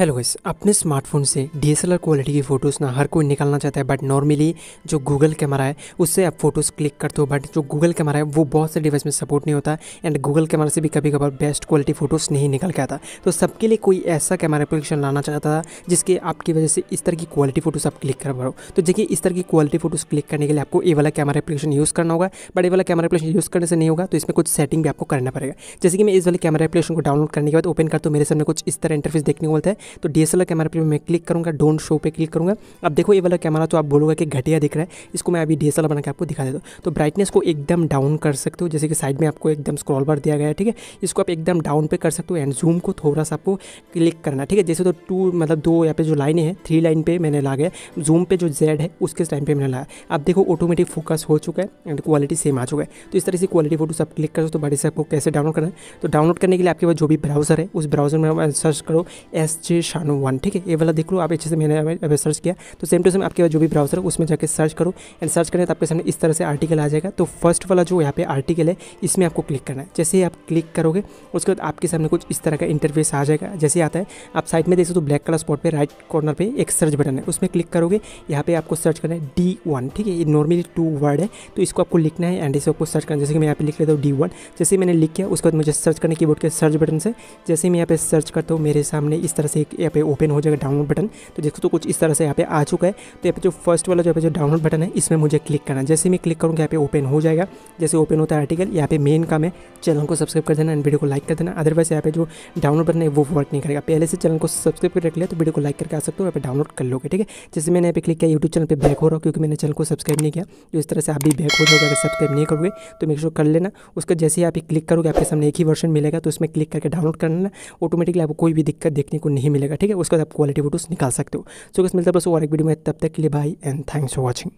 hello guys अपने smartphone से DSLR quality की फ़ोटोज़ ना हर कोई निकालना चाहता है बट नॉर्मली जो गूगल कैमरा है उससे आप फोटोज़ क्लिक करते हो बट जो गूगल कैमरा है वो बहुत से डिवाइस में सपोर्ट नहीं होता एंड गूगल कैमरा से भी कभी कभार बेस्ट क्वालिटी फ़ोटोज़ नहीं निकल के आता तो सबके लिए कोई ऐसा कैमरा एप्लीकेशन लाना चाहता था जिसके आपकी वजह से इस तरह की क्वालिटी फ़ोटोज़ आप क्लिक कर पाओ तो देखिए इस तरह की क्वालिटी फ़ोटोज़ क्लिक करने के लिए आपको ए वाला कैमरा एप्लीकेशन यूज़ करना होगा बट ए वाला कैमरा एप्लीकेशन यूज़ करने से नहीं होगा तो इसमें कुछ सेटिंग भी आपको करना पड़ेगा जैसे कि मैं इस वाले कैमरा एप्लीकेशन को डाउनलोड करने के बाद ओपन करता हूँ मेरे सामने कुछ इस तरह इंटरफेस देखने को मिलता है तो डी कैमरा पर मैं क्लिक करूँगा डोंट शो पे क्लिक करूँगा अब देखो ये वाला कैमरा तो आप बोलोगा कि घटिया दिख रहा है इसको मैं अभी डी बना के आपको दिखा देता हूँ तो ब्राइटनेस को एकदम डाउन कर सकते हो जैसे कि साइड में आपको एकदम स्क्रॉल बार दिया गया है ठीक है इसको आप एकदम डाउन पे कर सकते हो एंड जूम को थोड़ा सा आपको क्लिक करना ठीक है जैसे तो टू मतलब दो यहाँ पे जो लाइनें हैं थ्री लाइन पे मैंने ला गया जूम पे जो जेड है उसके टाइम पे मैंने लाया अब देखो ऑटोमेटिक फोकस हो चुका है एंड क्वालिटी सेम आ चुका है तो इस तरह से क्वालिटी फोटो आप क्लिक कर सकते हो बड़े तो से आपको कैसे डाउनलोड करना है तो डाउनलोड करने के लिए आपके पास जो भी ब्राउजर है उस ब्राउजर में सर्च करो एस जे शानो वन ठीक है ये वाला देख लो आप अच्छे से मैंने अभी सर्च किया तो सेम टू सेम आपके पास जो भी ब्राउजर है उसमें जाकर सर्च करो एंड सर्च करें तो आपके सामने इस तरह से आर्टिकल आ जाएगा तो फर्स्ट वाला जो यहाँ पे आर्टिकल है इसमें आपको क्लिक करना है जैसे ही आप क्लिक करोगे उसके बाद आपके सामने कुछ इस तरह का इंटरफेस आ जाएगा जैसे आता है आप साइड में देखो तो ब्लैक कलर स्पॉट पर राइट कॉर्नर पर एक सर्च बटन है उसमें क्लिक करोगे यहाँ पे आपको सर्च करना है डी वन ठीक है ये नॉर्मली टू वर्ड है तो इसको आपको लिखना है एंड इसे आपको सर्च करना जैसे कि मैं यहाँ पर लिख लेता हूँ डी वन जैसे मैंने लिख किया उसके बाद मुझे सर्च की बोर्ड के सर्च बटन से जैसे मैं यहाँ पर सर्च करता हूँ मेरे सामने इस तरह से एक यहाँ पे ओपन हो जाएगा डाउनलोड बटन तो देखो तो कुछ इस तरह से यहाँ पे आ चुका है तो यहाँ पे जो फर्स्ट वाला जो पे जो डाउनलोड बटन है इसमें मुझे क्लिक करना है जैसे मैं क्लिक करूँगा यहाँ पे ओपन हो जाएगा जैसे ओपन होता है आर्टिकल यहाँ पे मेन काम है चैनल को सब्सक्राइब कर देना एंड वीडियो को लाइक कर देना अदरवाइज यहाँ पे जो डाउनलोड बटन है वो वर्क नहीं करेगा पहले से चैनल को सब्सक्राइब कर रख लिया तो वीडियो को लाइक करके आ सकते हो यहाँ पे डाउनलोड कर लोगे ठीक है जैसे मैंने यहाँ पे क्लिक किया यूट्यूब चैनल पर बैक हो रहा हूँ क्योंकि मैंने चैनल को सब्सक्राइब नहीं किया तो इस तरह से आप भी बैक हो जाओगे अगर सब्सक्राइब नहीं करोगे तो मेक श्योर कर लेना उसका जैसे ही आप क्लिक करोगे आपके सामने एक ही वर्जन मिलेगा तो उसमें क्लिक करके डाउनलोड कर लेना ऑटोमेटिकली आपको कोई भी दिक्कत देखने को नहीं नहीं मिलेगा ठीक है उसके बाद आप क्वालिटी फोटोज़ निकाल सकते हो सो so, मिलता है बस और एक वीडियो में तब तक के लिए bye and thanks for watching